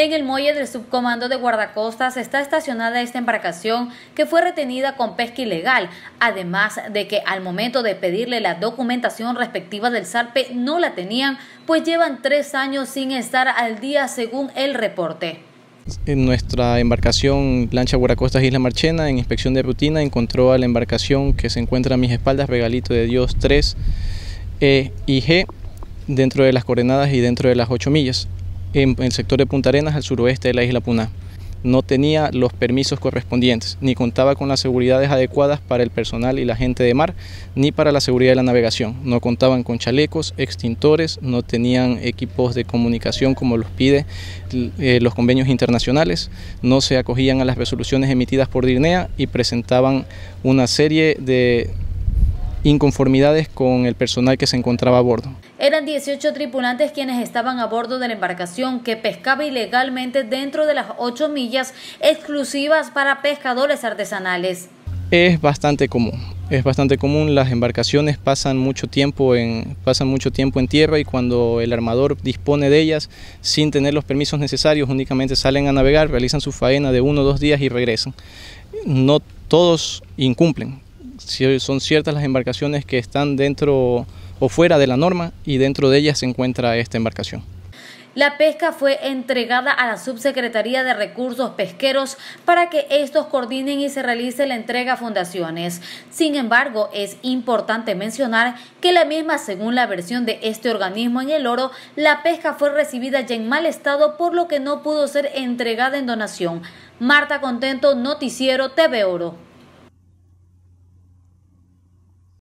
En el muelle del subcomando de guardacostas está estacionada esta embarcación que fue retenida con pesca ilegal, además de que al momento de pedirle la documentación respectiva del sarpe no la tenían, pues llevan tres años sin estar al día según el reporte. En nuestra embarcación lancha Guardacostas Isla Marchena, en inspección de rutina, encontró a la embarcación que se encuentra a mis espaldas, Regalito de Dios 3 E y G, dentro de las coordenadas y dentro de las 8 millas en el sector de Punta Arenas, al suroeste de la isla Puná. No tenía los permisos correspondientes, ni contaba con las seguridades adecuadas para el personal y la gente de mar, ni para la seguridad de la navegación. No contaban con chalecos, extintores, no tenían equipos de comunicación como los pide eh, los convenios internacionales, no se acogían a las resoluciones emitidas por DIRNEA y presentaban una serie de inconformidades con el personal que se encontraba a bordo. Eran 18 tripulantes quienes estaban a bordo de la embarcación que pescaba ilegalmente dentro de las 8 millas exclusivas para pescadores artesanales. Es bastante común, es bastante común, las embarcaciones pasan mucho tiempo en, pasan mucho tiempo en tierra y cuando el armador dispone de ellas sin tener los permisos necesarios únicamente salen a navegar, realizan su faena de uno o dos días y regresan. No todos incumplen, son ciertas las embarcaciones que están dentro o fuera de la norma y dentro de ellas se encuentra esta embarcación. La pesca fue entregada a la Subsecretaría de Recursos Pesqueros para que estos coordinen y se realice la entrega a fundaciones. Sin embargo, es importante mencionar que la misma, según la versión de este organismo en el oro, la pesca fue recibida ya en mal estado por lo que no pudo ser entregada en donación. Marta Contento, Noticiero TV Oro.